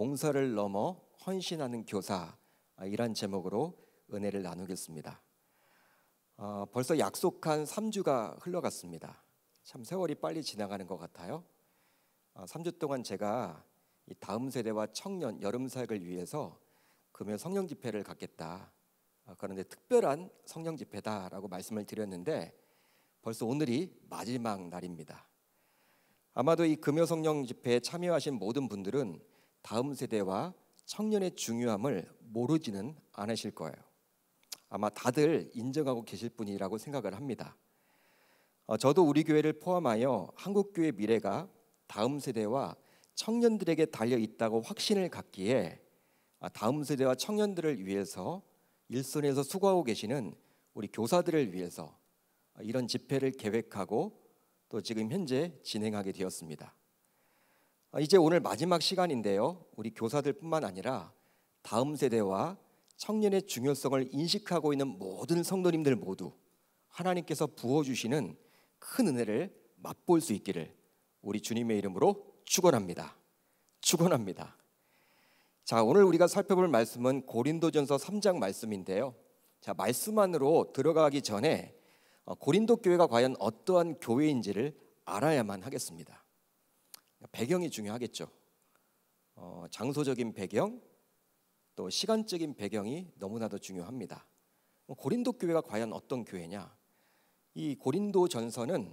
봉사를 넘어 헌신하는 교사 아, 이란 제목으로 은혜를 나누겠습니다. 어, 벌써 약속한 3주가 흘러갔습니다. 참 세월이 빨리 지나가는 것 같아요. 어, 아, 3주 동안 제가 다음 세대와 청년 여름사역을 위해서 금요 성령 집회를 갖겠다. 어, 그런데 특별한 성령 집회다라고 말씀을 드렸는데 벌써 오늘이 마지막 날입니다. 아마도 이 금요 성령 집회에 참여하신 모든 분들은 다음 세대와 청년의 중요함을 모르지는 않으실 거예요. 아마 다들 인정하고 계실 분이라고 생각을 합니다. 어, 저도 우리 교회를 포함하여 한국 교회 미래가 다음 세대와 청년들에게 달려 있다고 확신을 갖기에 아, 다음 세대와 청년들을 위해서 일선에서 수고하고 계시는 우리 교사들을 위해서 이런 집회를 계획하고 또 지금 현재 진행하게 되었습니다. 아, 이제 오늘 마지막 시간인데요. 우리 교사들뿐만 아니라 다음 세대와 청년의 중요성을 인식하고 있는 모든 성도님들 모두 하나님께서 부어주시는 큰 은혜를 맛볼 수 있기를 우리 주님의 이름으로 축원합니다. 축원합니다. 자, 오늘 우리가 살펴볼 말씀은 고린도전서 3장 말씀인데요. 자, 말씀 안으로 들어가기 전에 어, 고린도 교회가 과연 어떠한 교회인지를 알아야만 하겠습니다. 배경이 중요하겠죠. 어, 장소적인 배경 또 시간적인 배경이 너무나도 중요합니다. 뭐 고린도 교회가 과연 어떤 교회냐? 이 고린도 전서는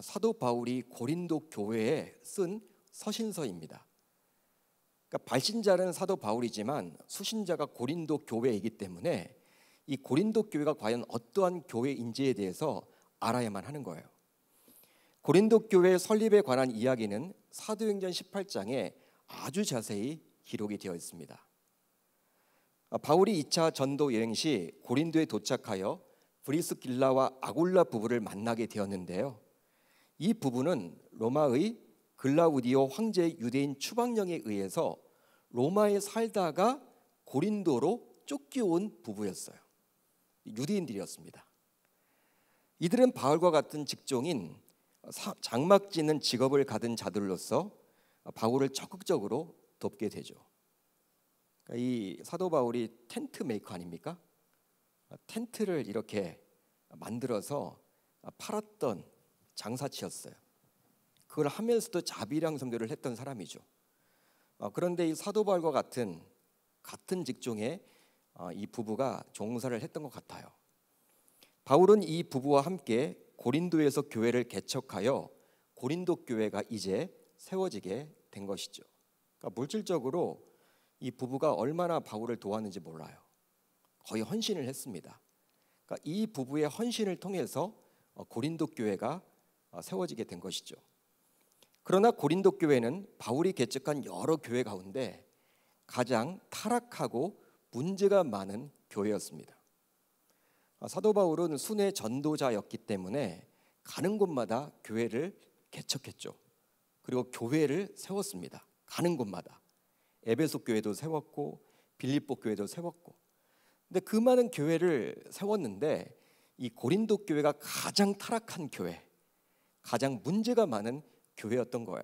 사도 바울이 고린도 교회에 쓴 서신서입니다. 그러니까 발신자는 사도 바울이지만 수신자가 고린도 교회이기 때문에 이 고린도 교회가 과연 어떠한 교회인지에 대해서 알아야만 하는 거예요. 고린도 교회 설립에 관한 이야기는 사도행전 18장에 아주 자세히 기록이 되어 있습니다. 아, 바울이 2차 전도 여행 시 고린도에 도착하여 브리스길라와 아굴라 부부를 만나게 되었는데요. 이 부부는 로마의 글라우디오 황제 유대인 추방령에 의해서 로마에 살다가 고린도로 쫓겨온 부부였어요. 유대인들이었습니다. 이들은 바울과 같은 직종인 장막 지는 직업을 가진 자들로서 바울을 적극적으로 돕게 되죠. 그러니까 이 사도 바울이 텐트 메이커 아닙니까? 텐트를 이렇게 만들어서 팔았던 장사치였어요. 그걸 하면서도 자비량 선교를 했던 사람이죠. 어, 그런데 이 사도 바울과 같은 같은 직종의 어, 이 부부가 종사를 했던 것 같아요. 바울은 이 부부와 함께 고린도에서 교회를 개척하여 고린도 교회가 이제 세워지게 된 것이죠. 그러니까 물질적으로 이 부부가 얼마나 바울을 도왔는지 몰라요. 거의 헌신을 했습니다. 그러니까 이 부부의 헌신을 통해서 어, 고린도 교회가 어, 세워지게 된 것이죠. 그러나 고린도 교회는 바울이 개척한 여러 교회 가운데 가장 타락하고 문제가 많은 교회였습니다. 아, 사도 바울은 순회 전도자였기 때문에 가는 곳마다 교회를 개척했죠. 그리고 교회를 세웠습니다. 가는 곳마다 에베소 교회도 세웠고 빌립보 교회도 세웠고. 근데 그 많은 교회를 세웠는데 이 고린도 교회가 가장 타락한 교회, 가장 문제가 많은 교회였던 거예요.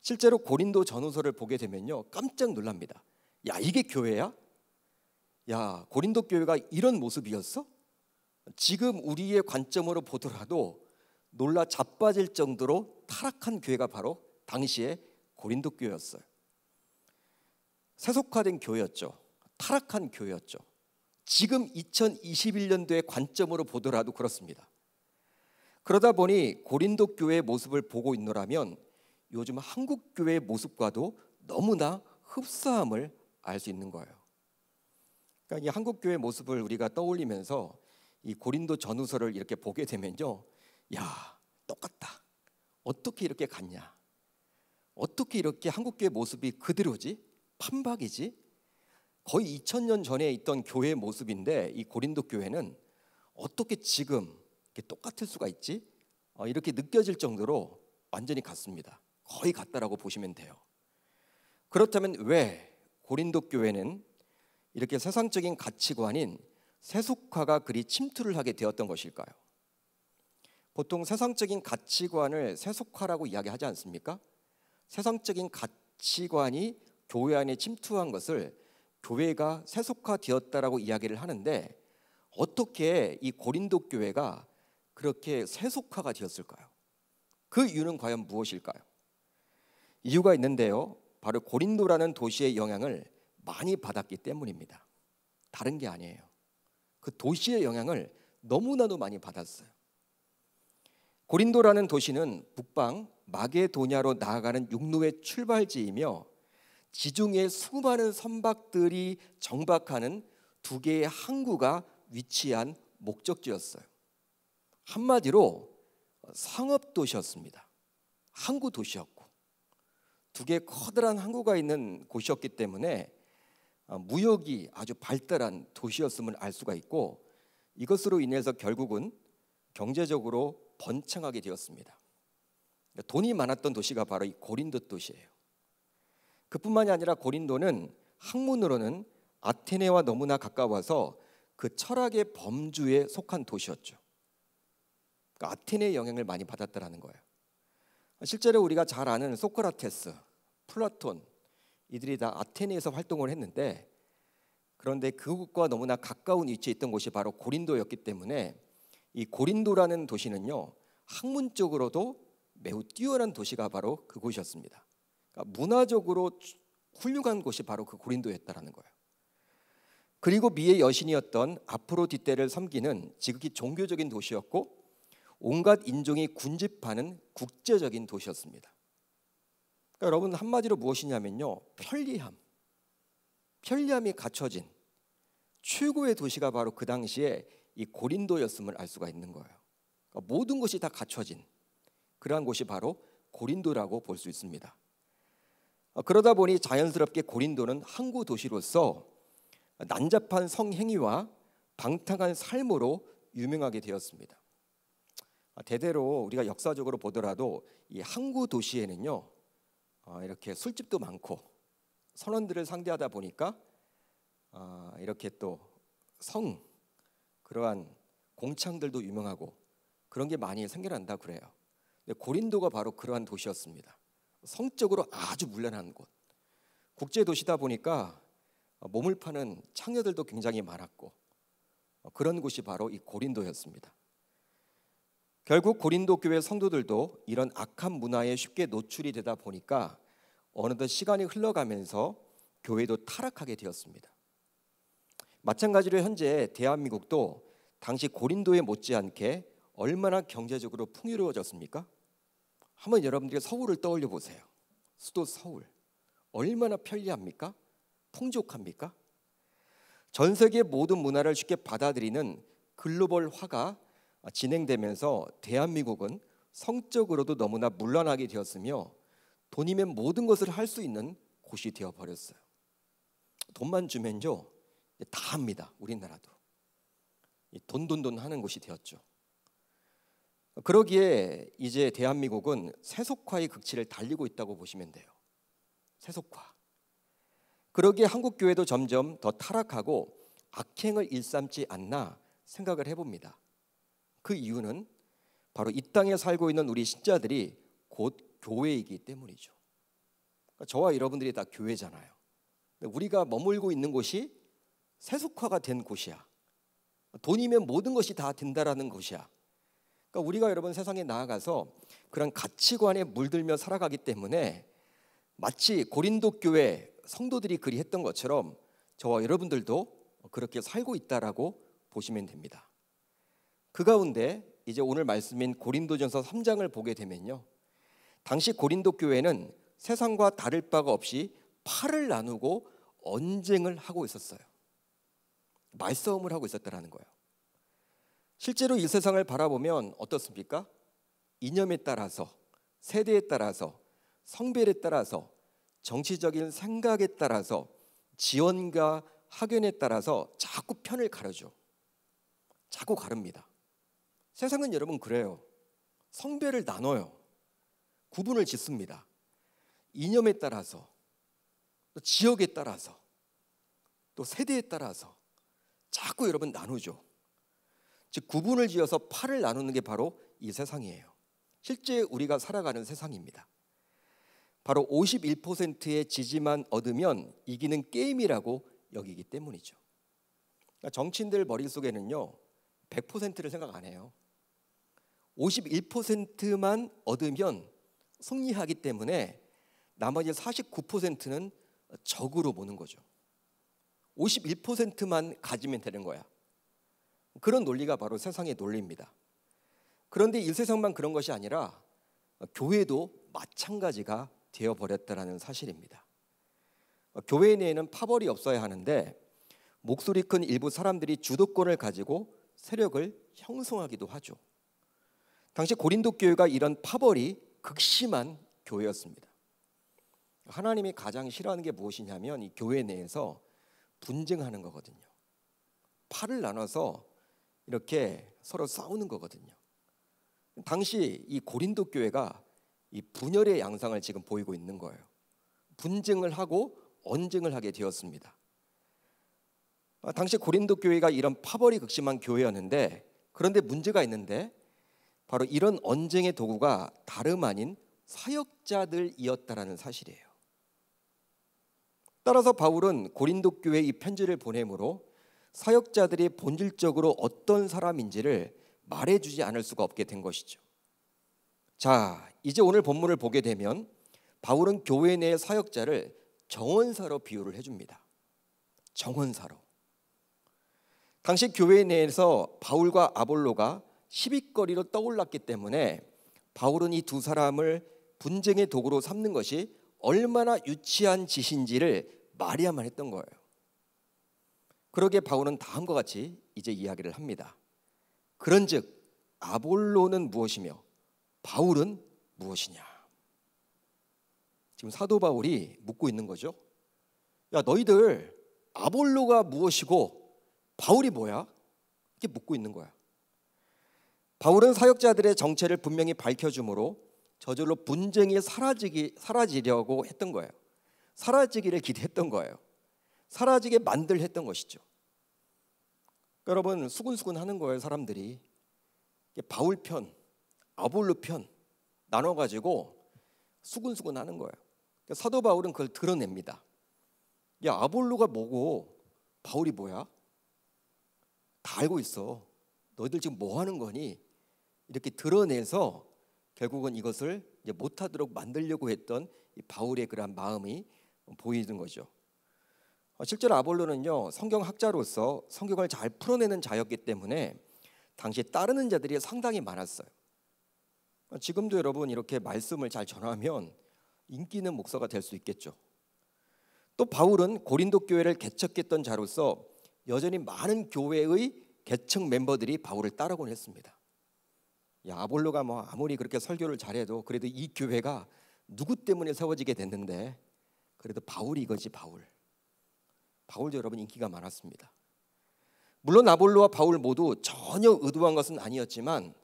실제로 고린도 전후서를 보게 되면요 깜짝 놀랍니다. 야 이게 교회야? 야, 고린도 교회가 이런 모습이었어? 지금 우리의 관점으로 보더라도 놀라 자빠질 정도로 타락한 교회가 바로 당시의 고린도 교회였어요. 세속화된 교회였죠. 타락한 교회였죠. 지금 2021년도의 관점으로 보더라도 그렇습니다. 그러다 보니 고린도 교회의 모습을 보고 있노라면 요즘 한국 교회의 모습과도 너무나 흡사함을 알 수 있는 거예요. 그러니까 이 한국 교회 모습을 우리가 떠올리면서 이 고린도 전후서를 이렇게 보게 되면요, 야 똑같다. 어떻게 이렇게 갔냐? 어떻게 이렇게 한국 교회 모습이 그대로지? 판박이지? 거의 2000년 전에 있던 교회의 모습인데 이 고린도 교회는 어떻게 지금 똑같을 수가 있지? 어, 이렇게 느껴질 정도로 완전히 같습니다. 거의 같다라고 보시면 돼요. 그렇다면 왜 고린도 교회는 이렇게 세상적인 가치관인 세속화가 그리 침투를 하게 되었던 것일까요? 보통 세상적인 가치관을 세속화라고 이야기하지 않습니까? 세상적인 가치관이 교회 안에 침투한 것을 교회가 세속화되었다라고 이야기를 하는데 어떻게 이 고린도 교회가 그렇게 세속화가 되었을까요? 그 이유는 과연 무엇일까요? 이유가 있는데요. 바로 고린도라는 도시의 영향을 많이 받았기 때문입니다. 다른 게 아니에요. 그 도시의 영향을 너무나도 많이 받았어요. 고린도라는 도시는 북방 마게도냐로 나아가는 육로의 출발지이며 지중해 수많은 선박들이 정박하는 두 개의 항구가 위치한 목적지였어요. 한마디로 상업 도시였습니다. 항구 도시였고 두 개의 커다란 항구가 있는 곳이었기 때문에 어, 무역이 아주 발달한 도시였음을 알 수가 있고 이것으로 인해서 결국은 경제적으로 번창하게 되었습니다. 그러니까 돈이 많았던 도시가 바로 이 고린도 도시예요. 그뿐만이 아니라 고린도는 학문으로는 아테네와 너무나 가까워서 그 철학의 범주에 속한 도시였죠. 그러니까 아테네의 영향을 많이 받았다라는 거예요. 실제로 우리가 잘 아는 소크라테스, 플라톤, 이들이 다 아테네에서 활동을 했는데 그런데 그곳과 너무나 가까운 위치에 있던 곳이 바로 고린도였기 때문에 이 고린도라는 도시는요 학문적으로도 매우 뛰어난 도시가 바로 그곳이었습니다. 그러니까 문화적으로 훌륭한 곳이 바로 그 고린도였다라는 거예요. 그리고 미의 여신이었던 아프로디테를 섬기는 지극히 종교적인 도시였고 온갖 인종이 군집하는 국제적인 도시였습니다. 그러니까 여러분 한마디로 무엇이냐면요. 편리함. 편리함이 갖춰진 최고의 도시가 바로 그 당시에 이 고린도였음을 알 수가 있는 거예요. 그러니까 모든 것이 다 갖춰진 그러한 곳이 바로 고린도라고 볼 수 있습니다. 어, 그러다 보니 자연스럽게 고린도는 항구 도시로서 난잡한 성행위와 방탕한 삶으로 유명하게 되었습니다. 아, 대대로 우리가 역사적으로 보더라도 이 항구 도시에는요 어, 이렇게 술집도 많고 선원들을 상대하다 보니까 어, 이렇게 또 성 그러한 공창들도 유명하고 그런 게 많이 생겨난다 그래요. 고린도가 바로 그러한 도시였습니다. 성적으로 아주 물란한 곳. 국제 도시다 보니까 어, 몸을 파는 창녀들도 굉장히 많았고 그런 곳이 바로 이 고린도였습니다. 결국 고린도 교회 성도들도 이런 악한 문화에 쉽게 노출이 되다 보니까 어느덧 시간이 흘러가면서 교회도 타락하게 되었습니다. 마찬가지로 현재 대한민국도 당시 고린도에 못지않게 얼마나 경제적으로 풍요로워졌습니까? 한번 여러분들이 서울을 떠올려 보세요. 수도 서울. 얼마나 편리합니까? 풍족합니까? 전 세계 모든 문화를 쉽게 받아들이는 글로벌화가 아, 진행되면서 대한민국은 성적으로도 너무나 물란하게 되었으며 돈이면 모든 것을 할 수 있는 곳이 되어 버렸어요. 돈만 주면요 다 합니다. 우리나라도 돈 돈돈 하는 곳이 되었죠. 그러기에 이제 대한민국은 세속화의 극치를 달리고 있다고 보시면 돼요. 세속화. 그러기에 한국 교회도 점점 더 타락하고 악행을 일삼지 않나 생각을 해봅니다. 그 이유는 바로 이 땅에 살고 있는 우리 신자들이 곧 교회이기 때문이죠. 그러니까 저와 여러분들이 다 교회잖아요. 우리가 머물고 있는 곳이 세속화가 된 곳이야. 돈이면 모든 것이 다 된다라는 것이야. 그러니까 우리가 여러분 세상에 나아가서 그런 가치관에 물들며 살아가기 때문에 마치 고린도 교회 성도들이 그리 했던 것처럼 저와 여러분들도 그렇게 살고 있다라고 보시면 됩니다. 그 가운데 이제 오늘 말씀인 고린도전서 3장을 보게 되면요. 당시 고린도 교회는 세상과 다를 바가 없이 팔을 나누고 언쟁을 하고 있었어요. 말싸움을 하고 있었다라는 거예요. 실제로 이 세상을 바라보면 어떻습니까? 이념에 따라서, 세대에 따라서, 성별에 따라서, 정치적인 생각에 따라서, 지원과 학연에 따라서 자꾸 편을 가르죠. 자꾸 가릅니다. 세상은 여러분 그래요. 성별을 나눠요. 구분을 짓습니다. 이념에 따라서 또 지역에 따라서 또 세대에 따라서 자꾸 여러분 나누죠. 즉 구분을 지어서 팔을 나누는 게 바로 이 세상이에요. 실제 우리가 살아가는 세상입니다. 바로 51%의 지지만 얻으면 이기는 게임이라고 여기기 때문이죠. 그러니까 정치인들 머릿속에는요. 100%를 생각 안 해요. 51%만 얻으면 승리하기 때문에 나머지 49%는 적으로 보는 거죠. 51%만 가지면 되는 거야. 그런 논리가 바로 세상의 논리입니다. 그런데 이 세상만 그런 것이 아니라 교회도 마찬가지가 되어 버렸다라는 사실입니다. 교회 내에는 파벌이 없어야 하는데 목소리 큰 일부 사람들이 주도권을 가지고 세력을 형성하기도 하죠. 당시 고린도 교회가 이런 파벌이 극심한 교회였습니다. 하나님이 가장 싫어하는 게 무엇이냐면 이 교회 내에서 분쟁하는 거거든요. 팔을 나눠서 이렇게 서로 싸우는 거거든요. 당시 이 고린도 교회가 이 분열의 양상을 지금 보이고 있는 거예요. 분쟁을 하고 언쟁을 하게 되었습니다. 아, 당시 고린도 교회가 이런 파벌이 극심한 교회였는데 그런데 문제가 있는데 바로 이런 언쟁의 도구가 다름 아닌 사역자들이었다라는 사실이에요. 따라서 바울은 고린도 교회이 편지를 보내므로 사역자들이 본질적으로 어떤 사람인지를 말해주지 않을 수가 없게 된 것이죠. 자, 이제 오늘 본문을 보게 되면 바울은 교회 내 사역자를 정원사로 비유를 해줍니다. 정원사로. 당시 교회 내에서 바울과 아볼로가 시비거리로 떠올랐기 때문에 바울은 이 두 사람을 분쟁의 도구로 삼는 것이 얼마나 유치한 짓인지를 말이야만 했던 거예요. 그러게 바울은 다음과 같이 이제 이야기를 합니다. 그런즉 아볼로는 무엇이며 바울은 무엇이냐? 지금 사도 바울이 묻고 있는 거죠. 야, 너희들 아볼로가 무엇이고 바울이 뭐야? 이렇게 묻고 있는 거야. 바울은 사역자들의 정체를 분명히 밝혀주므로 저절로 분쟁이 사라지기 사라지려고 했던 거예요. 사라지기를 기대했던 거예요. 사라지게 만들 했던 것이죠. 그러니까 여러분 수근수근 하는 거예요 사람들이 바울 편, 아볼루편 나눠 가지고 수근수근 하는 거예요. 그러니까 사도 바울은 그걸 드러냅니다. 야아볼루가 뭐고 바울이 뭐야? 다 알고 있어. 너희들 지금 뭐 하는 거니? 이렇게 드러내서 결국은 이것을 못하도록 만들려고 했던 바울의 그러한 마음이 보이는 거죠. 어, 실제로 아볼로는요 성경학자로서 성경을 잘 풀어내는 자였기 때문에 당시에 따르는 자들이 상당히 많았어요. 어, 지금도 여러분 이렇게 말씀을 잘 전하면 인기 있는 목사가 될 수 있겠죠. 또 바울은 고린도 교회를 개척했던 자로서 여전히 많은 교회의 개척 멤버들이 바울을 따르곤 했습니다. 야, 아볼로가 뭐 아무리 그렇게 설교를 잘해도 그래도 이 교회가 누구 때문에 세워지게 됐는데 그래도 바울이 이거지 바울. 바울도 여러분 인기가 많았습니다. 물론 아볼로와 바울 모두 전혀 의도한 것은 아니었지만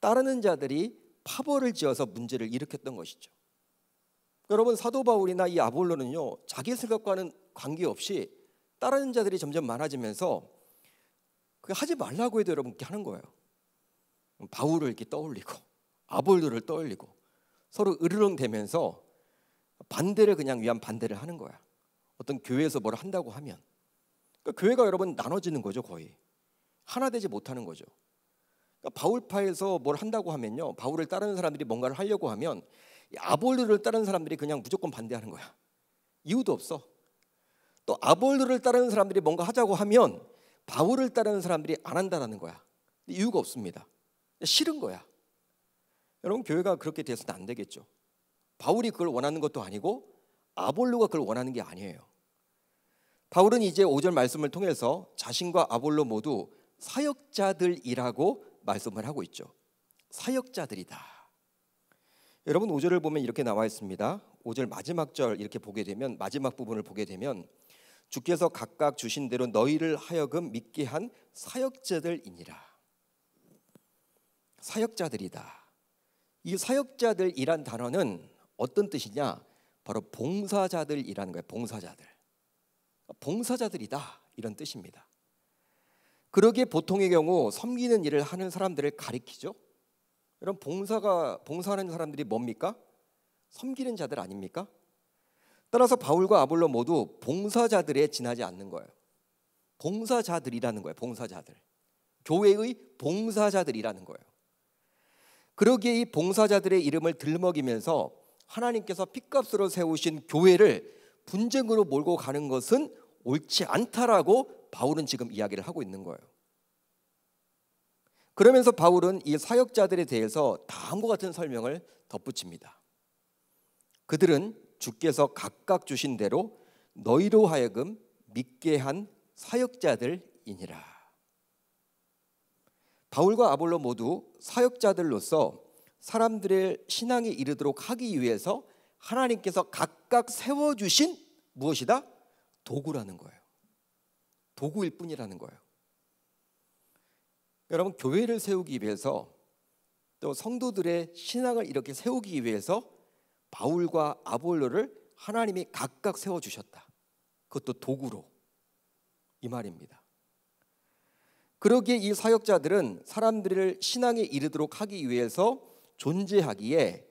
따르는 자들이 파벌을 지어서 문제를 일으켰던 것이죠. 여러분 사도 바울이나 이 아볼로는요 자기 생각과는 관계없이 따르는 자들이 점점 많아지면서 그 하지 말라고 해도 여러분 께 하는 거예요. 바울을 이렇게 떠올리고 아볼로를 떠올리고 서로 으르렁대면서 반대를 그냥 위한 반대를 하는 거야. 어떤 교회에서 뭘 한다고 하면 그러니까 교회가 여러분 나눠지는 거죠 거의 하나 되지 못하는 거죠. 그러니까 바울파에서 뭘 한다고 하면요 바울을 따르는 사람들이 뭔가를 하려고 하면 아볼로를 따르는 사람들이 그냥 무조건 반대하는 거야. 이유도 없어. 또 아볼로를 따르는 사람들이 뭔가 하자고 하면 바울을 따르는 사람들이 안 한다라는 거야. 이유가 없습니다. 싫은 거야. 여러분 교회가 그렇게 돼서는 안 되겠죠. 바울이 그걸 원하는 것도 아니고 아볼로가 그걸 원하는 게 아니에요. 바울은 이제 5절 말씀을 통해서 자신과 아볼로 모두 사역자들이라고 말씀을 하고 있죠. 사역자들이다. 여러분 5절을 보면 이렇게 나와 있습니다. 5절 마지막 절 이렇게 보게 되면 마지막 부분을 보게 되면 주께서 각각 주신 대로 너희를 하여금 믿게 한 사역자들이니라. 사역자들이다. 이 사역자들이란 단어는 어떤 뜻이냐? 바로 봉사자들이라는 거예요. 봉사자들. 봉사자들이다. 이런 뜻입니다. 그러기에 보통의 경우 섬기는 일을 하는 사람들을 가리키죠. 이런 봉사가 봉사하는 사람들이 뭡니까? 섬기는 자들 아닙니까? 따라서 바울과 아볼로 모두 봉사자들에 지나지 않는 거예요. 봉사자들이라는 거예요. 봉사자들. 교회의 봉사자들이라는 거예요. 그러기에 이 봉사자들의 이름을 들먹이면서 하나님께서 핏값으로 세우신 교회를 분쟁으로 몰고 가는 것은 옳지 않다라고 바울은 지금 이야기를 하고 있는 거예요. 그러면서 바울은 이 사역자들에 대해서 다음과 같은 설명을 덧붙입니다. 그들은 주께서 각각 주신 대로 너희로 하여금 믿게 한 사역자들이니라. 바울과 아볼로 모두 사역자들로서 사람들의 신앙에 이르도록 하기 위해서 하나님께서 각각 세워 주신 무엇이다? 도구라는 거예요. 도구일 뿐이라는 거예요. 여러분 교회를 세우기 위해서 또 성도들의 신앙을 이렇게 세우기 위해서 바울과 아볼로를 하나님이 각각 세워 주셨다. 그것도 도구로 이 말입니다. 그러기에 이 사역자들은 사람들을 신앙에 이르도록 하기 위해서 존재하기에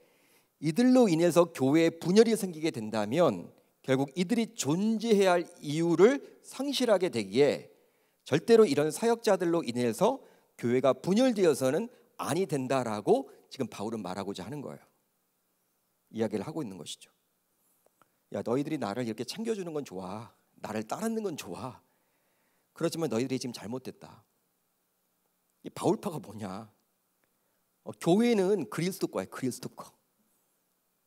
이들로 인해서 교회에 분열이 생기게 된다면 결국 이들이 존재해야 할 이유를 상실하게 되기에 절대로 이런 사역자들로 인해서 교회가 분열되어서는 아니 된다라고 지금 바울은 말하고자 하는 거예요. 이야기를 하고 있는 것이죠. 야, 너희들이 나를 이렇게 챙겨주는 건 좋아. 나를 따르는 건 좋아. 그렇지만 너희들이 지금 잘못됐다. 이 바울파가 뭐냐? 어, 교회는 그리스도과예요. 그리스도과.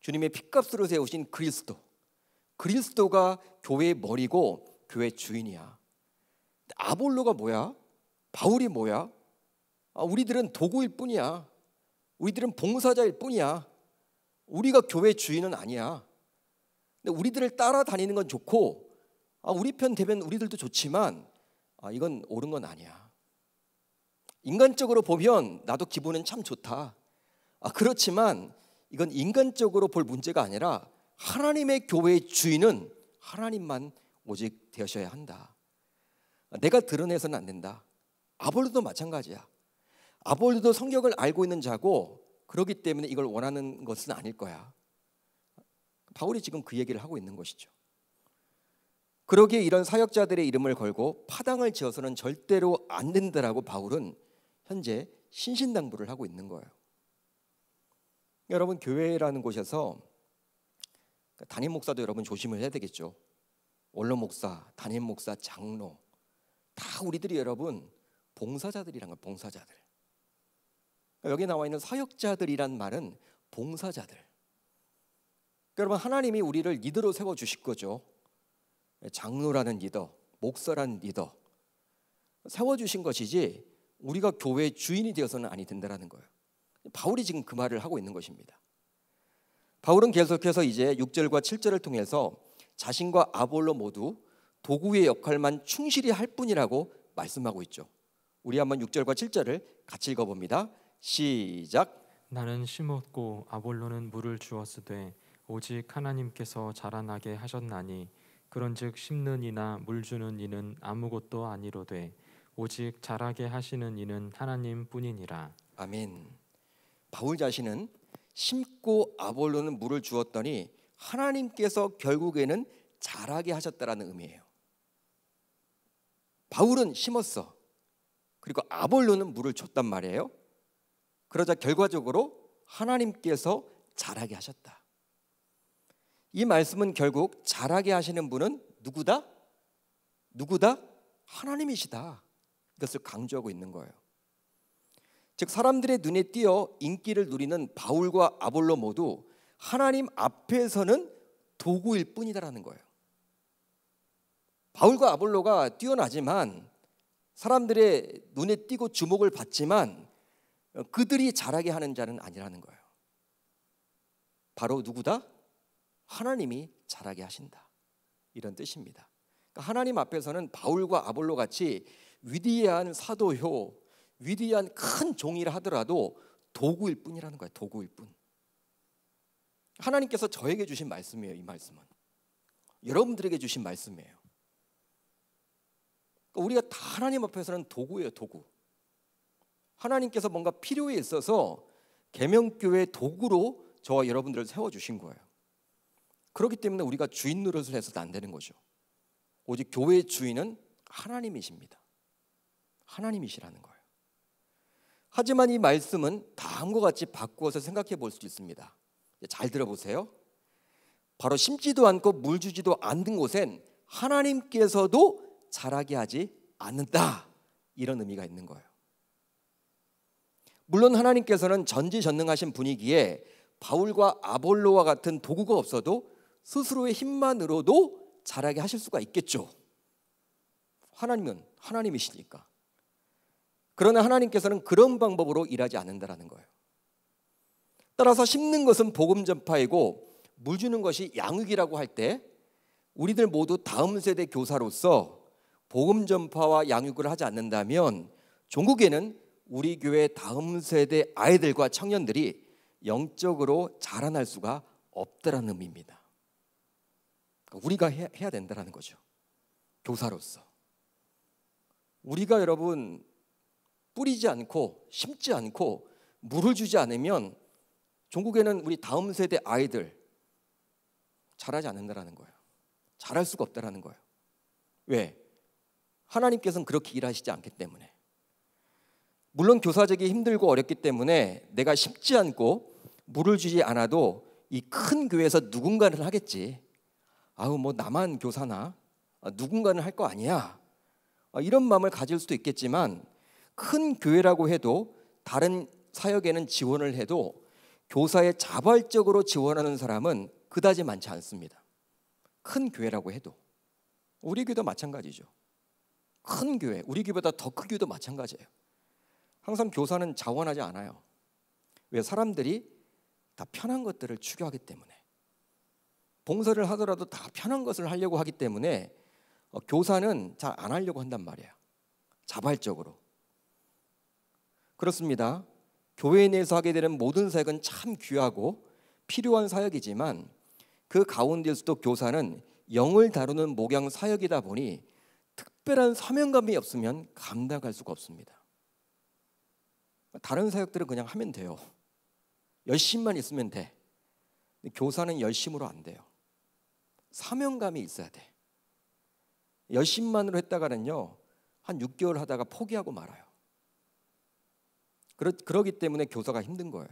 주님의 핏값으로 세우신 그리스도. 그리스도가 교회의 머리고 교회 주인이야. 아볼로가 뭐야? 바울이 뭐야? 아, 우리들은 도구일 뿐이야. 우리들은 봉사자일 뿐이야. 우리가 교회 주인은 아니야. 근데 우리들을 따라다니는 건 좋고, 아, 우리 편 되면 우리들도 좋지만, 아, 이건 옳은 건 아니야. 인간적으로 보면 나도 기분은 참 좋다. 아, 그렇지만 이건 인간적으로 볼 문제가 아니라 하나님의 교회의 주인은 하나님만 오직 되셔야 한다. 아, 내가 드러내서는 안 된다. 아볼도 마찬가지야. 아볼도 성격을 알고 있는 자고 그러기 때문에 이걸 원하는 것은 아닐 거야. 바울이 지금 그 얘기를 하고 있는 것이죠. 그러기에 이런 사역자들의 이름을 걸고 파당을 지어서는 절대로 안 된다라고 바울은 현재 신신당부를 하고 있는 거예요. 여러분 교회라는 곳에서 그 담임 목사도 여러분 조심을 해야 되겠죠. 원로 목사, 담임 목사, 장로 다 우리들이 여러분 봉사자들이란 걸 봉사자들. 그러니까 여기 나와 있는 사역자들이란 말은 봉사자들. 그러니까 여러분 하나님이 우리를 리더로 세워 주실 거죠. 장로라는 리더, 목사라는 리더 세워 주신 것이지 우리가 교회의 주인이 되어서는 아니 된다라는 거예요. 바울이 지금 그 말을 하고 있는 것입니다. 바울은 계속해서 이제 6절과 7절을 통해서 자신과 아볼로 모두 도구의 역할만 충실히 할 뿐이라고 말씀하고 있죠. 우리 한번 6절과 7절을 같이 읽어봅니다. 시작. 나는 심었고 아볼로는 물을 주었으되 오직 하나님께서 자라나게 하셨나니 그런즉 심는 이나 물 주는 이는 아무것도 아니로되 오직 자라게 하시는 이는 하나님 뿐이니라. 아멘. 바울 자신은 심고 아볼로는 물을 주었더니 하나님께서 결국에는 자라게 하셨다라는 의미예요. 바울은 심었어. 그리고 아볼로는 물을 줬단 말이에요. 그러자 결과적으로 하나님께서 자라게 하셨다. 이 말씀은 결국 자라게 하시는 분은 누구다? 누구다? 하나님이시다. 것을 강조하고 있는 거예요. 즉 사람들의 눈에 띄어 인기를 누리는 바울과 아볼로 모두 하나님 앞에서는 도구일 뿐이다라는 거예요. 바울과 아볼로가 뛰어나지만 사람들의 눈에 띄고 주목을 받지만 그들이 잘하게 하는 자는 아니라는 거예요. 바로 누구다? 하나님이 잘하게 하신다. 이런 뜻입니다. 그러니까 하나님 앞에서는 바울과 아볼로 같이 위대한 사도요, 위대한 큰 종이라 하더라도 도구일 뿐이라는 거예요. 도구일 뿐. 하나님께서 저에게 주신 말씀이에요. 이 말씀은 여러분들에게 주신 말씀이에요. 그러니까 우리가 다 하나님 앞에서는 도구예요. 도구. 하나님께서 뭔가 필요에 있어서 계명교회 도구로 저와 여러분들을 세워 주신 거예요. 그렇기 때문에 우리가 주인 노릇을 해서는 안 되는 거죠. 오직 교회의 주인은 하나님이십니다. 하나님이시라는 거예요. 하지만 이 말씀은 다음과 같이 바꾸어서 생각해 볼수 있습니다. 잘 들어보세요. 바로 심지도 않고 물 주지도 않는 곳엔 하나님께서도 자라게 하지 않는다. 이런 의미가 있는 거예요. 물론 하나님께서는 전지전능하신 분이기에 바울과 아볼로와 같은 도구가 없어도 스스로의 힘만으로도 자라게 하실 수가 있겠죠. 하나님은 하나님이시니까. 그러나 하나님께서는 그런 방법으로 일하지 않는다라는 거예요. 따라서 심는 것은 복음 전파이고 물 주는 것이 양육이라고 할 때 우리들 모두 다음 세대 교사로서 복음 전파와 양육을 하지 않는다면 종국에는 우리 교회 다음 세대 아이들과 청년들이 영적으로 자라날 수가 없다라는 의미입니다. 그러니까 우리가 해야 된다라는 거죠. 교사로서. 우리가 여러분 뿌리지 않고 심지 않고 물을 주지 않으면 종국에는 우리 다음 세대 아이들 잘하지 않는다라는 거예요. 잘할 수가 없다라는 거예요. 왜? 하나님께서는 그렇게 일하시지 않기 때문에. 물론 교사적이 힘들고 어렵기 때문에 내가 심지 않고 물을 주지 않아도 이 큰 교회에서 누군가는 하겠지. 아우 뭐 나만 교사나 아, 누군가는 할 거 아니야. 아, 이런 마음을 가질 수도 있겠지만 큰 교회라고 해도 다른 사역에는 지원을 해도 교사에 자발적으로 지원하는 사람은 그다지 많지 않습니다. 큰 교회라고 해도 우리 교도 마찬가지죠. 큰 교회, 우리 교보다 더크기도 마찬가지예요. 항상 교사는 자원하지 않아요. 왜 사람들이 다 편한 것들을 추구하기 때문에 봉사를 하더라도 다 편한 것을 하려고 하기 때문에 어, 교사는 잘 안 하려고 한단 말이에요. 자발적으로 그렇습니다. 교회 내에서 하게 되는 모든 사역은 참 귀하고 필요한 사역이지만 그 가운데서도 교사는 영을 다루는 목양 사역이다 보니 특별한 사명감이 없으면 감당할 수가 없습니다. 다른 사역들은 그냥 하면 돼요. 열심만 있으면 돼. 교사는 열심으로 안 돼요. 사명감이 있어야 돼. 열심만으로 했다가는요. 한 6개월 하다가 포기하고 말아요. 그렇 그러기 때문에 교사가 힘든 거예요.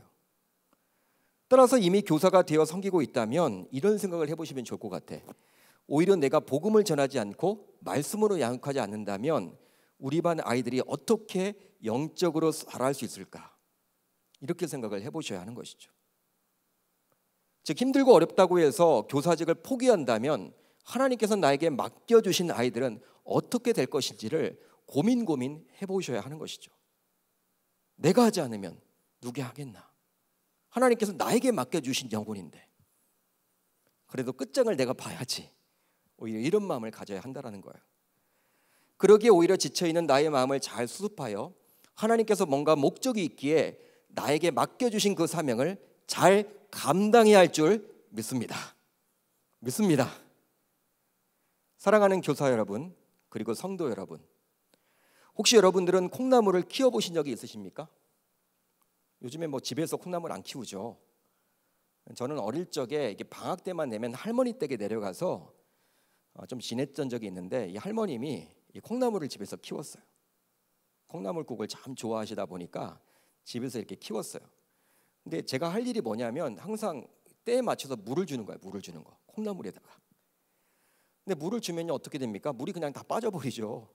따라서 이미 교사가 되어 섬기고 있다면 이런 생각을 해보시면 좋을 것 같아. 오히려 내가 복음을 전하지 않고 말씀으로 양육하지 않는다면 우리 반 아이들이 어떻게 영적으로 자랄 수 있을까? 이렇게 생각을 해보셔야 하는 것이죠. 즉 힘들고 어렵다고 해서 교사직을 포기한다면 하나님께서 나에게 맡겨주신 아이들은 어떻게 될 것인지를 고민 고민 해보셔야 하는 것이죠. 내가 하지 않으면 누게 하겠나? 하나님께서 나에게 맡겨주신 영혼인데 그래도 끝장을 내가 봐야지 오히려 이런 마음을 가져야 한다라는 거예요 그러기에 오히려 지쳐있는 나의 마음을 잘 수습하여 하나님께서 뭔가 목적이 있기에 나에게 맡겨주신 그 사명을 잘 감당해야 할 줄 믿습니다 믿습니다 사랑하는 교사 여러분 그리고 성도 여러분 혹시 여러분들은 콩나물을 키워보신 적이 있으십니까? 요즘에 뭐 집에서 콩나물 안 키우죠. 저는 어릴 적에 이게 방학 때만 되면 할머니 댁에 내려가서 어, 좀 지냈던 적이 있는데 이 할머님이 이 콩나물을 집에서 키웠어요. 콩나물국을 참 좋아하시다 보니까 집에서 이렇게 키웠어요. 근데 제가 할 일이 뭐냐면 항상 때에 맞춰서 물을 주는 거예요. 물을 주는 거. 콩나물에다가. 근데 물을 주면 어떻게 됩니까? 물이 그냥 다 빠져버리죠.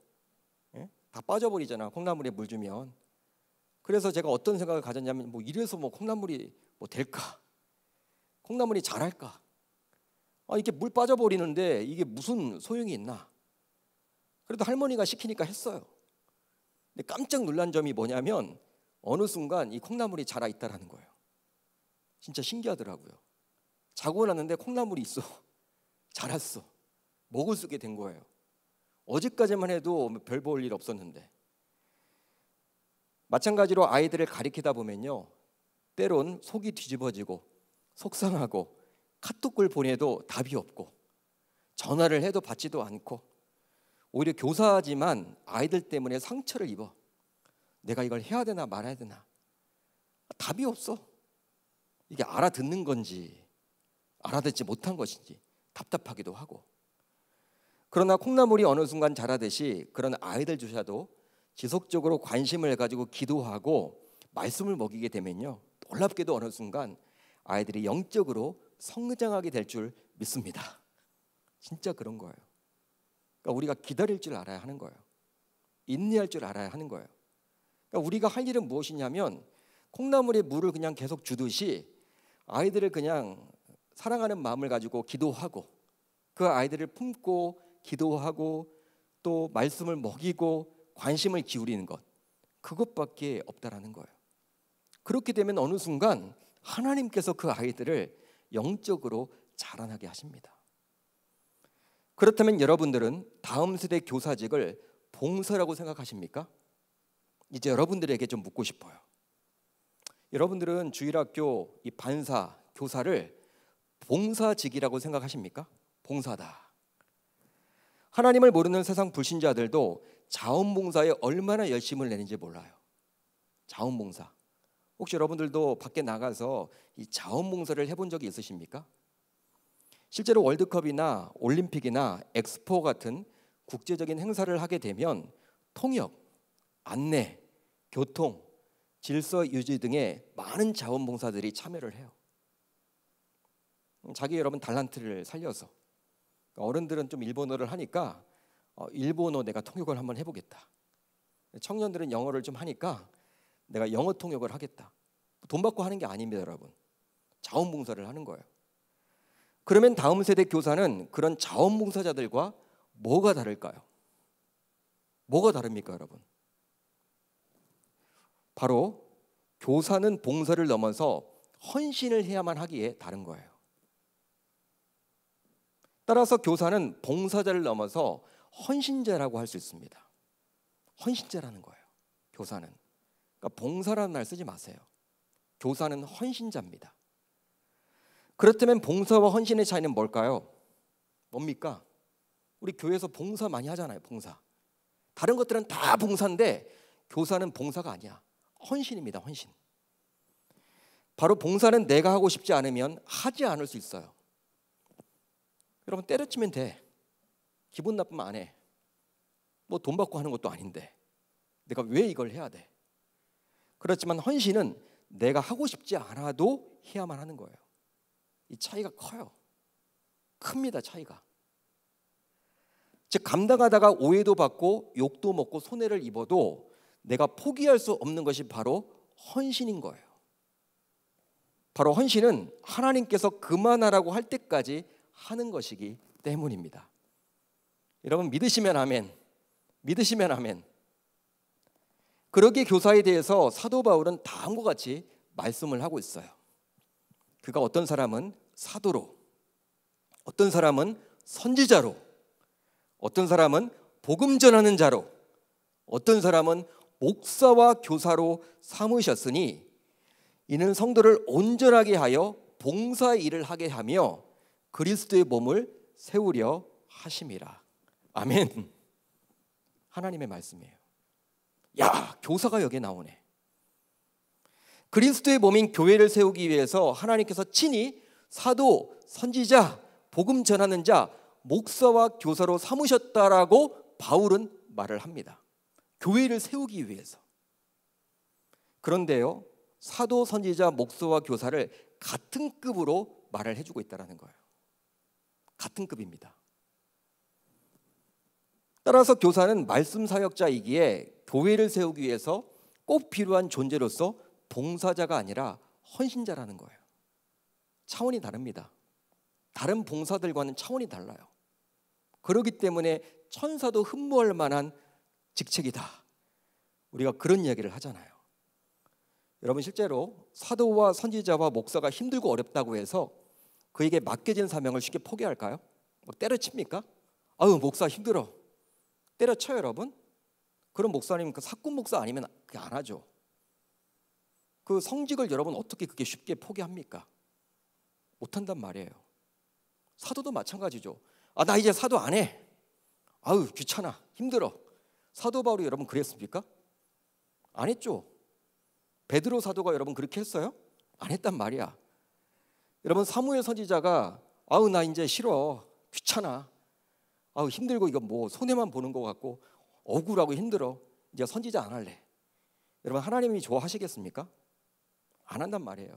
다 빠져버리잖아. 콩나물에 물 주면. 그래서 제가 어떤 생각을 가졌냐면 뭐 이래서 뭐 콩나물이 뭐 될까? 콩나물이 잘할까? 아 이렇게 물 빠져버리는데 이게 무슨 소용이 있나? 그래도 할머니가 시키니까 했어요. 근데 깜짝 놀란 점이 뭐냐면 어느 순간 이 콩나물이 자라 있다라는 거예요. 진짜 신기하더라고요. 자고 났는데 콩나물이 있어. 자랐어. 먹을 수 있게 된 거예요. 어제까지만 해도 뭐 별볼 일 없었는데 마찬가지로 아이들을 가리키다 보면요 때론 속이 뒤집어지고 속상하고 카톡을 보내도 답이 없고 전화를 해도 받지도 않고 오히려 교사지만 아이들 때문에 상처를 입어 내가 이걸 해야 되나 말아야 되나 답이 없어 이게 알아듣는 건지 알아듣지 못한 것인지 답답하기도 하고 그러나 콩나물이 어느 순간 자라듯이 그런 아이들 조차도 지속적으로 관심을 가지고 기도하고 말씀을 먹이게 되면요. 놀랍게도 어느 순간 아이들이 영적으로 성장하게 될 줄 믿습니다. 진짜 그런 거예요. 그러니까 우리가 기다릴 줄 알아야 하는 거예요. 인내할 줄 알아야 하는 거예요. 그러니까 우리가 할 일은 무엇이냐면 콩나물에 물을 그냥 계속 주듯이 아이들을 그냥 사랑하는 마음을 가지고 기도하고 그 아이들을 품고 기도하고 또 말씀을 먹이고 관심을 기울이는 것 그것밖에 없다라는 거예요. 그렇게 되면 어느 순간 하나님께서 그 아이들을 영적으로 자라나게 하십니다. 그렇다면 여러분들은 다음 세대 교사직을 봉사라고 생각하십니까? 이제 여러분들에게 좀 묻고 싶어요. 여러분들은 주일학교 이 반사 교사를 봉사직이라고 생각하십니까? 봉사다. 하나님을 모르는 세상 불신자들도 자원봉사에 얼마나 열심을 내는지 몰라요. 자원봉사. 혹시 여러분들도 밖에 나가서 이 자원봉사를 해본 적이 있으십니까? 실제로 월드컵이나 올림픽이나 엑스포 같은 국제적인 행사를 하게 되면 통역, 안내, 교통, 질서 유지 등의 많은 자원봉사들이 참여를 해요. 자기 여러분 달란트를 살려서 그러니까 어른들은 좀 일본어를 하니까 어, 일본어 내가 통역을 한번 해보겠다. 청년들은 영어를 좀 하니까 내가 영어 통역을 하겠다. 돈 받고 하는 게 아닙니다, 여러분. 자원봉사를 하는 거예요. 그러면 다음 세대 교사는 그런 자원봉사자들과 뭐가 다를까요? 뭐가 다릅니까, 여러분? 바로 교사는 봉사를 넘어서 헌신을 해야만 하기에 다른 거예요. 따라서 교사는 봉사자를 넘어서 헌신자라고할 수 있습니다. 헌신자라는 거예요. 교사는. 그러니까 봉사라는 말 쓰지 마세요. 교사는 헌신자입니다. 그렇다면 봉사와 헌신의 차이는 뭘까요? 뭡니까? 우리 교회에서 봉사 많이 하잖아요. 봉사. 다른 것들은 다 봉사인데 교사는 봉사가 아니야. 헌신입니다. 헌신. 바로 봉사는 내가 하고 싶지 않으면 하지 않을 수 있어요. 여러분 때려치면 돼. 기분 나쁘면 안 해. 뭐 돈 받고 하는 것도 아닌데 내가 왜 이걸 해야 돼? 그렇지만 헌신은 내가 하고 싶지 않아도 해야만 하는 거예요. 이 차이가 커요. 큽니다 차이가. 즉 감당하다가 오해도 받고 욕도 먹고 손해를 입어도 내가 포기할 수 없는 것이 바로 헌신인 거예요. 바로 헌신은 하나님께서 그만하라고 할 때까지 하는 것이기 때문입니다. 여러분 믿으시면 아멘. 믿으시면 아멘. 그러기 교사에 대해서 사도 바울은 다음과 같이 말씀을 하고 있어요. 그가 어떤 사람은 사도로, 어떤 사람은 선지자로, 어떤 사람은 복음 전하는 자로, 어떤 사람은 목사와 교사로 삼으셨으니 이는 성도를 온전하게 하여 봉사 일을 하게 하며 그리스도의 몸을 세우려 하심이라. 아멘. 하나님의 말씀이에요. 야, 교사가 여기에 나오네. 그리스도의 몸인 교회를 세우기 위해서 하나님께서 친히 사도, 선지자, 복음 전하는 자, 목사와 교사로 삼으셨다라고 바울은 말을 합니다. 교회를 세우기 위해서. 그런데요, 사도, 선지자, 목사와 교사를 같은 급으로 말을 해주고 있다라는 거예요. 같은 급입니다. 따라서 교사는 말씀 사역자이기에 교회를 세우기 위해서 꼭 필요한 존재로서 봉사자가 아니라 헌신자라는 거예요. 차원이 다릅니다. 다른 봉사들과는 차원이 달라요. 그러기 때문에 천사도 흠모할 만한 직책이다. 우리가 그런 이야기를 하잖아요. 여러분 실제로 사도와 선지자와 목사가 힘들고 어렵다고 해서 그에게 맡겨진 사명을 쉽게 포기할까요? 막 때려칩니까? 아유 목사 힘들어. 때려쳐 여러분. 그런 목사님 그 사꾼 목사 아니면 그게 안 하죠. 그 성직을 여러분 어떻게 그게 쉽게 포기합니까? 못한단 말이에요. 사도도 마찬가지죠. 아 나 이제 사도 안 해. 아유 귀찮아 힘들어. 사도 바울이 여러분 그랬습니까? 안 했죠. 베드로 사도가 여러분 그렇게 했어요? 안 했단 말이야. 여러분 사무엘 선지자가 아우 나 이제 싫어 귀찮아 아우 힘들고 이거 뭐 손해만 보는 것 같고 억울하고 힘들어 이제 선지자 안 할래 여러분 하나님이 좋아하시겠습니까? 안 한단 말이에요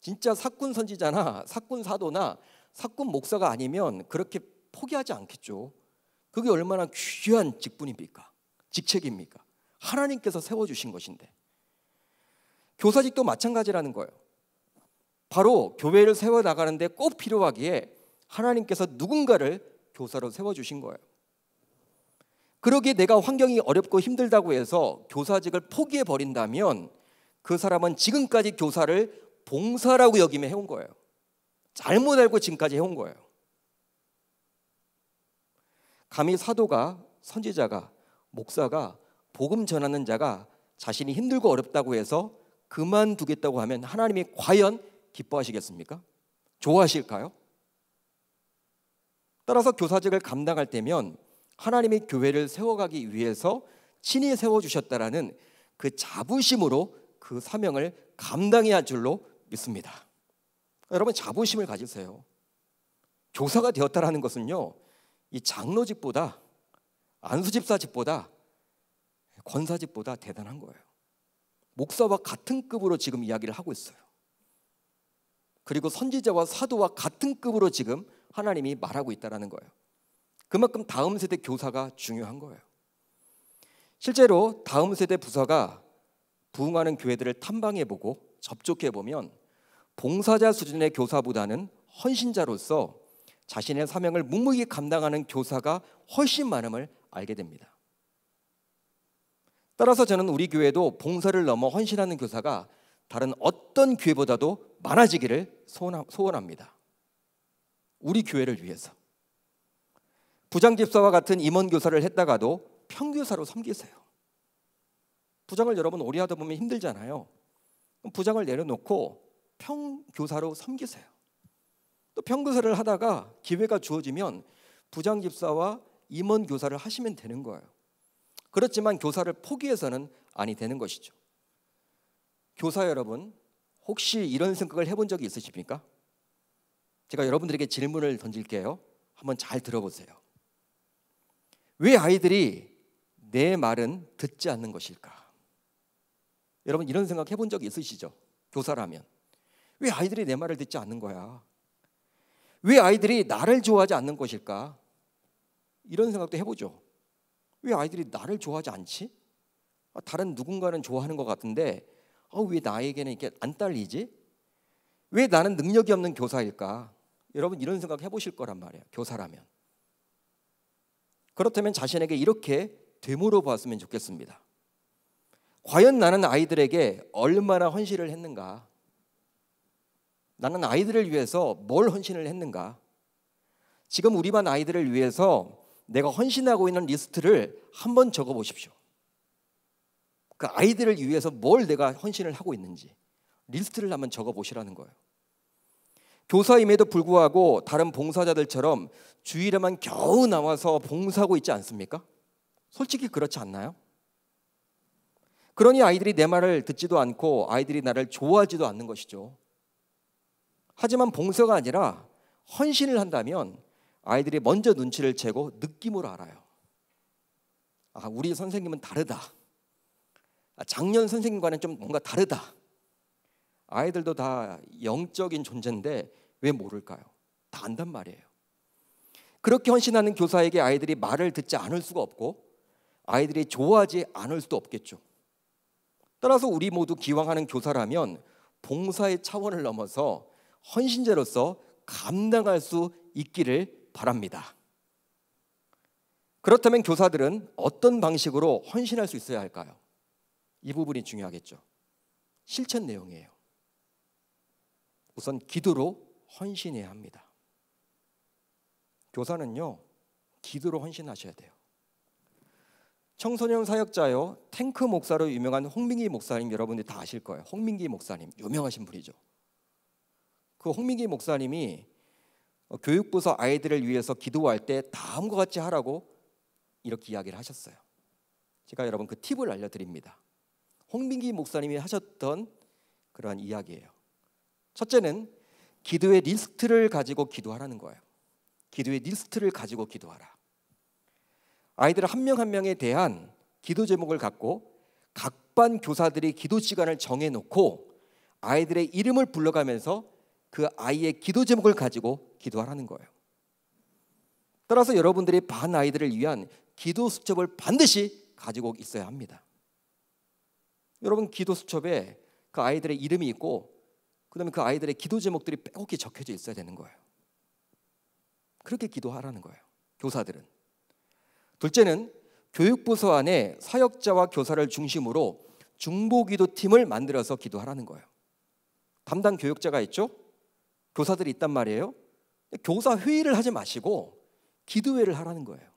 진짜 사꾼 선지자나 사꾼 사도나 사꾼 목사가 아니면 그렇게 포기하지 않겠죠 그게 얼마나 귀한 직분입니까? 직책입니까? 하나님께서 세워주신 것인데 교사직도 마찬가지라는 거예요 바로 교회를 세워 나가는데 꼭 필요하기에 하나님께서 누군가를 교사로 세워 주신 거예요. 그러기에 내가 환경이 어렵고 힘들다고 해서 교사직을 포기해 버린다면 그 사람은 지금까지 교사를 봉사라고 여기며 해온 거예요. 잘못 알고 지금까지 해온 거예요. 감히 사도가 선지자가 목사가 복음 전하는 자가 자신이 힘들고 어렵다고 해서 그만두겠다고 하면 하나님이 과연 기뻐하시겠습니까? 좋아하실까요? 따라서 교사직을 감당할 때면 하나님이 교회를 세워가기 위해서 친히 세워주셨다라는 그 자부심으로 그 사명을 감당해야 할 줄로 믿습니다. 여러분 자부심을 가지세요. 교사가 되었다라는 것은요, 이 장로직보다 안수집사직보다 권사직보다 대단한 거예요. 목사와 같은 급으로 지금 이야기를 하고 있어요. 그리고 선지자와 사도와 같은 급으로 지금 하나님이 말하고 있다라는 거예요. 그만큼 다음 세대 교사가 중요한 거예요. 실제로 다음 세대 부사가 부흥하는 교회들을 탐방해 보고 접촉해 보면 봉사자 수준의 교사보다는 헌신자로서 자신의 사명을 묵묵히 감당하는 교사가 훨씬 많음을 알게 됩니다. 따라서 저는 우리 교회도 봉사를 넘어 헌신하는 교사가 다른 어떤 교회보다도 많아지기를 소원합니다. 우리 교회를 위해서. 부장집사와 같은 임원교사를 했다가도 평교사로 섬기세요. 부장을 여러분 오래 하다 보면 힘들잖아요. 부장을 내려놓고 평교사로 섬기세요. 또 평교사를 하다가 기회가 주어지면 부장집사와 임원교사를 하시면 되는 거예요. 그렇지만 교사를 포기해서는 아니 되는 것이죠. 교사 여러분, 혹시 이런 생각을 해본 적이 있으십니까? 제가 여러분들에게 질문을 던질게요. 한번 잘 들어보세요. 왜 아이들이 내 말은 듣지 않는 것일까? 여러분 이런 생각 해본 적 있으시죠? 교사라면 왜 아이들이 내 말을 듣지 않는 거야? 왜 아이들이 나를 좋아하지 않는 것일까? 이런 생각도 해보죠. 왜 아이들이 나를 좋아하지 않지? 아, 다른 누군가는 좋아하는 것 같은데 어, 왜 나에게는 이게 안 딸리지? 왜 나는 능력이 없는 교사일까? 여러분 이런 생각 해보실 거란 말이에요. 교사라면. 그렇다면 자신에게 이렇게 되물어 보았으면 좋겠습니다. 과연 나는 아이들에게 얼마나 헌신을 했는가? 나는 아이들을 위해서 뭘 헌신을 했는가? 지금 우리 반 아이들을 위해서 내가 헌신하고 있는 리스트를 한번 적어 보십시오. 그 아이들을 위해서 뭘 내가 헌신을 하고 있는지 리스트를 한번 적어 보시라는 거예요. 교사임에도 불구하고 다른 봉사자들처럼 주일에만 겨우 나와서 봉사하고 있지 않습니까? 솔직히 그렇지 않나요? 그러니 아이들이 내 말을 듣지도 않고 아이들이 나를 좋아하지도 않는 것이죠. 하지만 봉사가 아니라 헌신을 한다면 아이들이 먼저 눈치를 채고 느낌으로 알아요. 아, 우리 선생님은 다르다. 아, 작년 선생님과는 좀 뭔가 다르다. 아이들도 다 영적인 존재인데 왜 모를까요? 다 안단 말이에요. 그렇게 헌신하는 교사에게 아이들이 말을 듣지 않을 수가 없고 아이들이 좋아하지 않을 수도 없겠죠. 따라서 우리 모두 기왕하는 교사라면 봉사의 차원을 넘어서 헌신자로서 감당할 수 있기를 바랍니다. 그렇다면 교사들은 어떤 방식으로 헌신할 수 있어야 할까요? 이 부분이 중요하겠죠. 실천 내용이에요. 우선 기도로 헌신해야 합니다. 교사는요, 기도로 헌신하셔야 돼요. 청소년 사역자요, 탱크 목사로 유명한 홍민기 목사님 여러분들 다 아실 거예요. 홍민기 목사님, 유명하신 분이죠. 그 홍민기 목사님이 어, 교육부서 아이들을 위해서 기도할 때 다음과 같이 하라고 이렇게 이야기를 하셨어요. 제가 여러분 그 팁을 알려드립니다. 홍민기 목사님이 하셨던 그러한 이야기예요. 첫째는 기도의 리스트를 가지고 기도하라는 거예요. 기도의 리스트를 가지고 기도하라. 아이들 한 명 한 명에 대한 기도 제목을 갖고 각 반 교사들이 기도 시간을 정해 놓고 아이들의 이름을 불러가면서 그 아이의 기도 제목을 가지고 기도하라는 거예요. 따라서 여러분들이 반 아이들을 위한 기도 수첩을 반드시 가지고 있어야 합니다. 여러분 기도 수첩에 그 아이들의 이름이 있고 그다음에 그 아이들의 기도 제목들이 빼곡히 적혀져 있어야 되는 거예요. 그렇게 기도하라는 거예요. 교사들은 둘째는 교육부서 안에 사역자와 교사를 중심으로 중보기도팀을 만들어서 기도하라는 거예요. 담당 교육자가 있죠. 교사들이 있단 말이에요. 교사 회의를 하지 마시고 기도회를 하라는 거예요.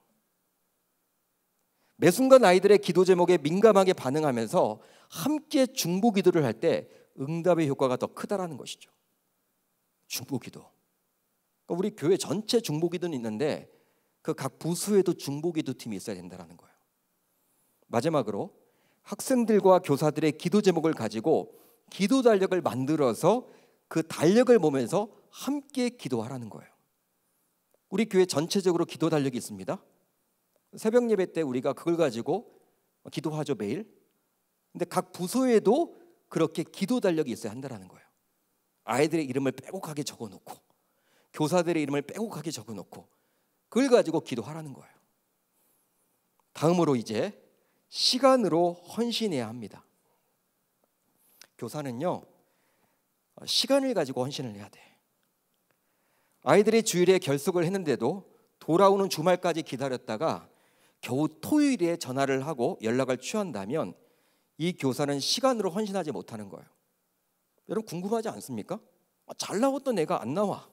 매 순간 아이들의 기도 제목에 민감하게 반응하면서 함께 중보 기도를 할 때 응답의 효과가 더 크다라는 것이죠. 중보 기도. 그러니까 우리 교회 전체 중보 기도는 있는데 그 각 부수에도 중보 기도 팀이 있어야 된다라는 거예요. 마지막으로 학생들과 교사들의 기도 제목을 가지고 기도 달력을 만들어서 그 달력을 보면서 함께 기도하라는 거예요. 우리 교회 전체적으로 기도 달력이 있습니다. 새벽 예배 때 우리가 그걸 가지고 기도하죠 매일. 근데 각 부서에도 그렇게 기도 달력이 있어야 한다라는 거예요. 아이들의 이름을 빼곡하게 적어놓고 교사들의 이름을 빼곡하게 적어놓고 그걸 가지고 기도하라는 거예요. 다음으로 이제 시간으로 헌신해야 합니다. 교사는요 어, 시간을 가지고 헌신을 해야 돼. 아이들의 주일에 결석을 했는데도 돌아오는 주말까지 기다렸다가 겨우 토요일에 전화를 하고 연락을 취한다면 이 교사는 시간으로 헌신하지 못하는 거예요. 여러분 궁금하지 않습니까? 아, 잘 나왔던 애가 안 나와.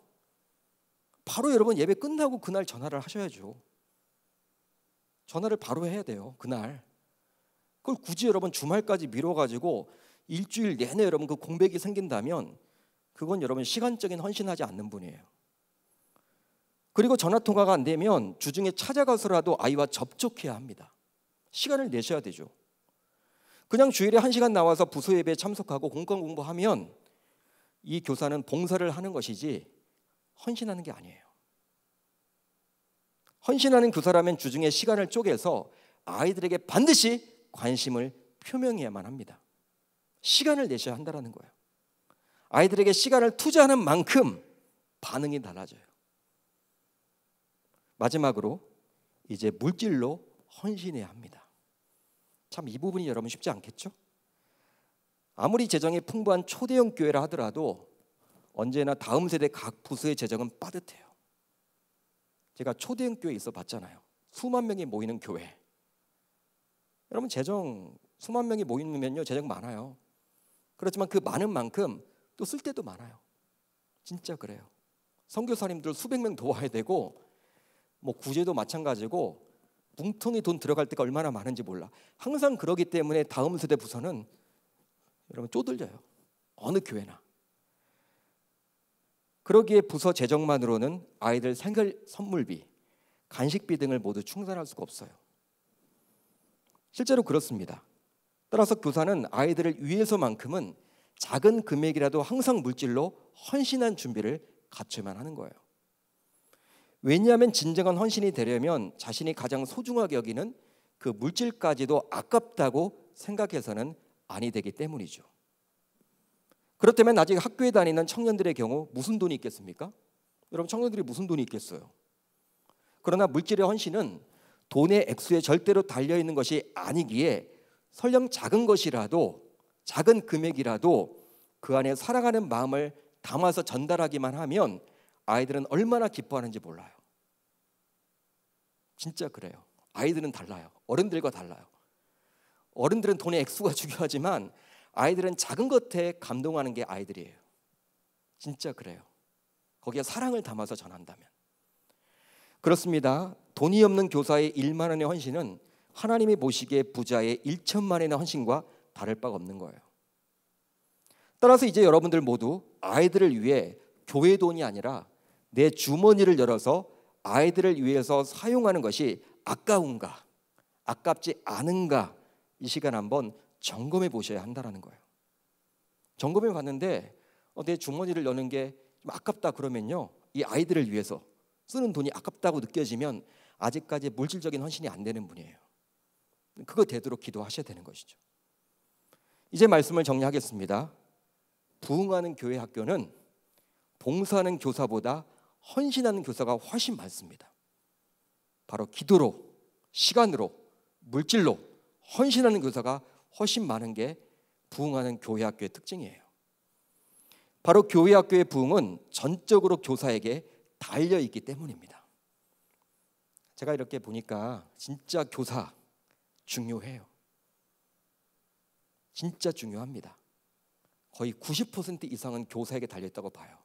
바로 여러분 예배 끝나고 그날 전화를 하셔야죠. 전화를 바로 해야 돼요. 그날. 그걸 굳이 여러분 주말까지 미뤄가지고 일주일 내내 여러분 그 공백이 생긴다면 그건 여러분 시간적인 헌신하지 않는 분이에요. 그리고 전화 통화가 안 되면 주중에 찾아가서라도 아이와 접촉해야 합니다. 시간을 내셔야 되죠. 그냥 주일에 한 시간 나와서 부수 예배에 참석하고 공권 공부하면 이 교사는 봉사를 하는 것이지 헌신하는 게 아니에요. 헌신하는 교사라면 그 주중에 시간을 쪼개서 아이들에게 반드시 관심을 표명해야만 합니다. 시간을 내셔야 한다라는 거예요. 아이들에게 시간을 투자하는 만큼 반응이 달라져요. 마지막으로 이제 물질로 헌신해야 합니다. 참이 부분이 여러분 쉽지 않겠죠? 아무리 재정이 풍부한 초대형 교회라 하더라도 언제나 다음 세대 각 부서의 재정은 빠듯해요. 제가 초대형 교회 있어 봤잖아요. 수만 명이 모이는 교회. 여러분 재정 수만 명이 모이면요 재정 많아요. 그렇지만 그 많은 만큼 또 쓸 때도 많아요. 진짜 그래요. 선교사님들 수백 명 도와야 되고 뭐 구제도 마찬가지고 뭉텅이 돈 들어갈 때가 얼마나 많은지 몰라. 항상 그러기 때문에 다음 세대 부서는 여러분 쪼들려요. 어느 교회나. 그러기에 부서 재정만으로는 아이들 생일 선물비, 간식비 등을 모두 충당할 수가 없어요. 실제로 그렇습니다. 따라서 교사는 아이들을 위해서만큼은 작은 금액이라도 항상 물질로 헌신한 준비를 갖춰만 하는 거예요. 왜냐하면 진정한 헌신이 되려면 자신이 가장 소중하게 여기는 그 물질까지도 아깝다고 생각해서는 아니 되기 때문이죠. 그렇다면 아직 학교에 다니는 청년들의 경우 무슨 돈이 있겠습니까? 여러분 청년들이 무슨 돈이 있겠어요? 그러나 물질의 헌신은 돈의 액수에 절대로 달려 있는 것이 아니기에 설령 작은 것이라도 작은 금액이라도 그 안에 사랑하는 마음을 담아서 전달하기만 하면 아이들은 얼마나 기뻐하는지 몰라요. 진짜 그래요. 아이들은 달라요. 어른들과 달라요. 어른들은 돈의 액수가 중요하지만 아이들은 작은 것에 감동하는 게 아이들이에요. 진짜 그래요. 거기에 사랑을 담아서 전한다면. 그렇습니다. 돈이 없는 교사의 1만 원의 헌신은 하나님이 보시기에 부자의 1천만 원의 헌신과 다를 바가 없는 거예요. 따라서 이제 여러분들 모두 아이들을 위해 교회 돈이 아니라 내 주머니를 열어서 아이들을 위해서 사용하는 것이 아까운가, 아깝지 않은가 이 시간 한번 점검해 보셔야 한다라는 거예요. 점검해 봤는데 어, 내 주머니를 여는 게좀 아깝다 그러면요, 이 아이들을 위해서 쓰는 돈이 아깝다고 느껴지면 아직까지 물질적인 헌신이 안 되는 분이에요. 그거 되도록 기도하셔야 되는 것이죠. 이제 말씀을 정리하겠습니다. 부흥하는 교회 학교는 봉사하는 교사보다 헌신하는 교사가 훨씬 많습니다. 바로 기도로, 시간으로, 물질로 헌신하는 교사가 훨씬 많은 게 부흥하는 교회 학교의 특징이에요. 바로 교회 학교의 부흥은 전적으로 교사에게 달려 있기 때문입니다. 제가 이렇게 보니까 진짜 교사 중요해요. 진짜 중요합니다. 거의 90% 이상은 교사에게 달려 있다고 봐요.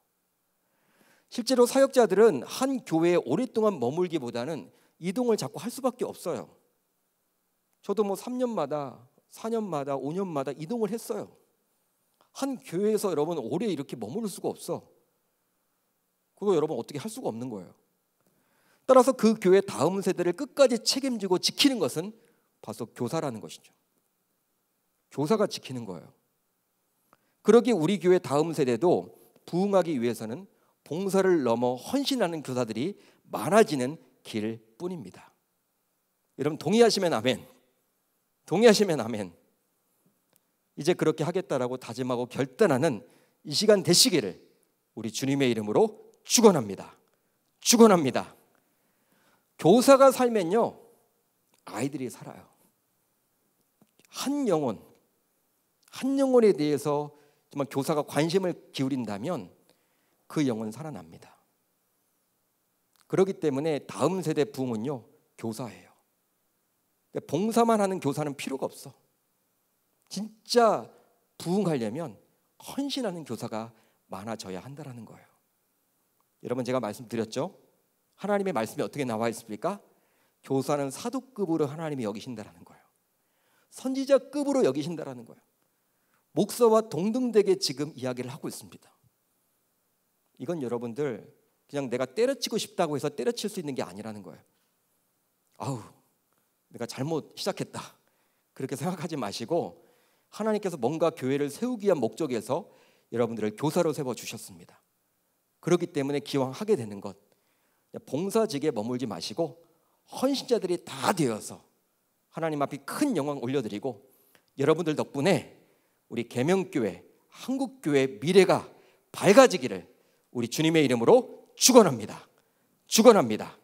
실제로 사역자들은 한 교회에 오랫동안 머물기보다는 이동을 자꾸 할 수밖에 없어요. 저도 뭐 3년마다, 4년마다, 5년마다 이동을 했어요. 한 교회에서 여러분 오래 이렇게 머무를 수가 없어. 그거 여러분 어떻게 할 수가 없는 거예요. 따라서 그 교회 다음 세대를 끝까지 책임지고 지키는 것은 바로 교사라는 것이죠. 교사가 지키는 거예요. 그러기 우리 교회 다음 세대도 부흥하기 위해서는 봉사를 넘어 헌신하는 교사들이 많아지는 길 뿐입니다. 여러분 동의하시면 아멘. 동의하시면 아멘. 이제 그렇게 하겠다라고 다짐하고 결단하는 이 시간 되시기를 우리 주님의 이름으로 축원합니다. 축원합니다. 교사가 살면요. 아이들이 살아요. 한 영혼 한 영혼에 대해서 정말 교사가 관심을 기울인다면 그 영은 살아납니다. 그렇기 때문에 다음 세대 부은요 교사예요. 그러니까 봉사만 하는 교사는 필요가 없어. 진짜 부흥하려면 헌신하는 교사가 많아져야 한다라는 거예요. 여러분 제가 말씀드렸죠? 하나님의 말씀이 어떻게 나와 있습니까? 교사는 사도급으로 하나님이 여기신다라는 거예요. 선지자급으로 여기신다라는 거예요. 목사와 동등되게 지금 이야기를 하고 있습니다. 이건 여러분들 그냥 내가 때려치고 싶다고 해서 때려칠 수 있는 게 아니라는 거예요. 아우, 내가 잘못 시작했다. 그렇게 생각하지 마시고 하나님께서 뭔가 교회를 세우기 위한 목적에서 여러분들을 교사로 세워 주셨습니다. 그렇기 때문에 기왕 하게 되는 것 봉사직에 머물지 마시고 헌신자들이 다 되어서 하나님 앞에 큰 영광 올려드리고 여러분들 덕분에 우리 개명교회 한국교회 미래가 밝아지기를 우리 주님의 이름으로 축원합니다. 축원합니다.